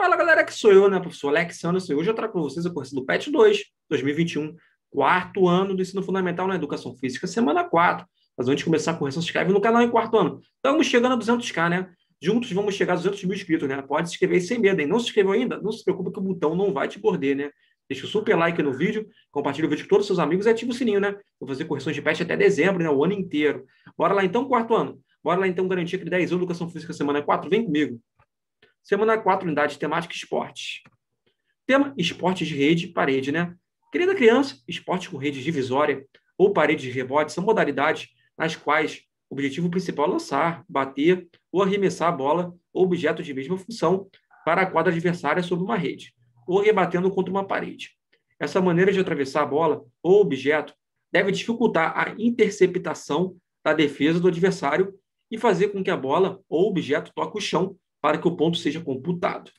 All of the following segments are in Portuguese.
Fala galera, que sou eu, né, professor Alex Anderson. Hoje eu trago para vocês a correção do PET 2, 2021, quarto ano do ensino fundamental na educação física, semana 4. Mas antes de começar a correção, se inscreve no canal em quarto ano. Estamos chegando a 200k, né? Juntos vamos chegar a 200 mil inscritos, né? Pode se inscrever sem medo, hein? Não se inscreveu ainda? Não se preocupe que o botão não vai te morder, né? Deixa o super like no vídeo, compartilha o vídeo com todos os seus amigos e ativa o sininho, né? Vou fazer correções de PET até dezembro, né? O ano inteiro. Bora lá então, quarto ano. Bora lá então garantir aquele 10 anos de educação física semana 4. Vem comigo. Semana 4, unidade temática esportes. Tema: esportes de rede, parede, né? Querida criança, esportes com rede divisória ou parede de rebote são modalidades nas quais o objetivo principal é lançar, bater ou arremessar a bola ou objeto de mesma função para a quadra adversária sobre uma rede ou rebatendo contra uma parede. Essa maneira de atravessar a bola ou objeto deve dificultar a interceptação da defesa do adversário e fazer com que a bola ou objeto toque o chão para que o ponto seja computado.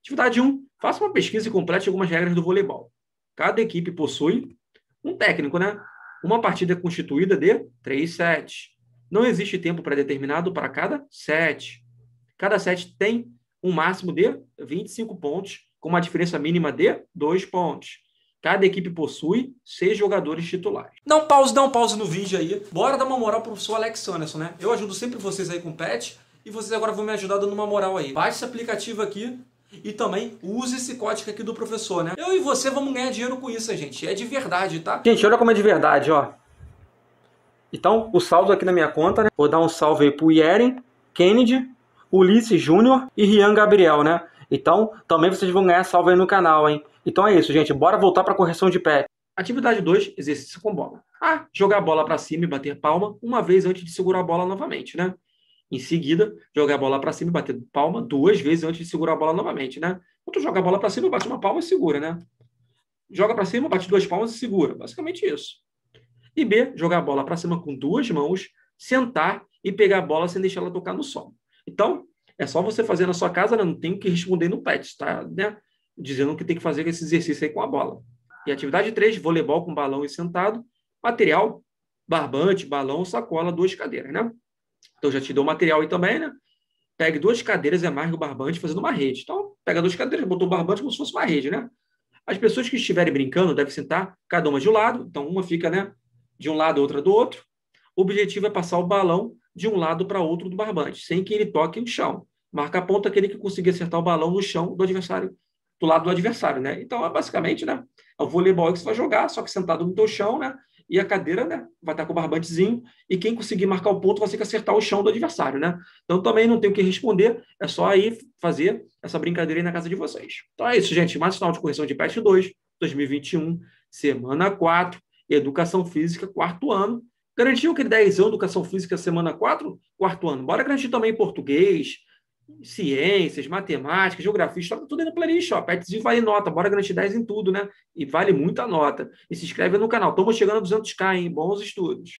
Atividade 1. Faça uma pesquisa e complete algumas regras do voleibol. Cada equipe possui um técnico, né? Uma partida é constituída de três sets. Não existe tempo pré-determinado para cada set. Cada set tem um máximo de 25 pontos, com uma diferença mínima de 2 pontos. Cada equipe possui seis jogadores titulares. Não pause, não pause no vídeo aí. Bora dar uma moral pro professor Alex Anderson, né? Eu ajudo sempre vocês aí com o pet. E vocês agora vão me ajudar dando uma moral aí. Baixe esse aplicativo aqui, e também use esse código aqui do professor, né? Eu e você vamos ganhar dinheiro com isso, gente. É de verdade, tá? Gente, olha como é de verdade, ó. Então, o saldo aqui na minha conta, né? Vou dar um salve aí pro Yeren, Kennedy, Ulisses Júnior e Rian Gabriel, né? Então, também vocês vão ganhar salve aí no canal, hein? Então é isso, gente. Bora voltar pra correção de pé. Atividade 2, exercício com bola. A. Ah, jogar a bola para cima e bater palma uma vez antes de segurar a bola novamente, né? em seguida, jogar a bola para cima e bater palma duas vezes antes de segurar a bola novamente, né? Quando tu joga a bola para cima, bate uma palma e segura, né? Joga para cima, bate duas palmas e segura. Basicamente isso. E B, jogar a bola para cima com duas mãos, sentar e pegar a bola sem deixar ela tocar no solo. Então, é só você fazer na sua casa, né? não tem que responder no pet, tá? Né? Dizendo que tem que fazer esse exercício aí com a bola. E atividade 3, voleibol com balão e sentado. Material, barbante, balão, sacola, duas cadeiras, né? Então já te dou o material aí também, né? Pegue duas cadeiras é e amarre o barbante fazendo uma rede. Então, pega duas cadeiras, botou o barbante como se fosse uma rede, né? As pessoas que estiverem brincando devem sentar cada uma de um lado, então uma fica, né, de um lado, outra do outro. O objetivo é passar o balão de um lado para outro do barbante, sem que ele toque no chão. Marca a ponta aquele que conseguir acertar o balão no chão do adversário, do lado do adversário, né? Então, é basicamente, né, é o voleibol que você vai jogar, só que sentado no teu chão, né? e a cadeira né, vai estar com o barbantezinho, e quem conseguir marcar o ponto vai ter que acertar o chão do adversário, né? Então também não tem o que responder, é só aí fazer essa brincadeira aí na casa de vocês. Então é isso, gente. Mais final de correção de PET 2, 2021, semana 4, educação física, quarto ano. Garantiu aquele 10 anos, de educação física, semana 4, quarto ano. Bora garantir também português, ciências, matemática, geografia, história, tá tudo aí na playlist, ó. Petzinho vale nota, bora garantir 10 em tudo, né? E vale muita nota. E se inscreve no canal. Estamos chegando a 200k, hein? Bons estudos.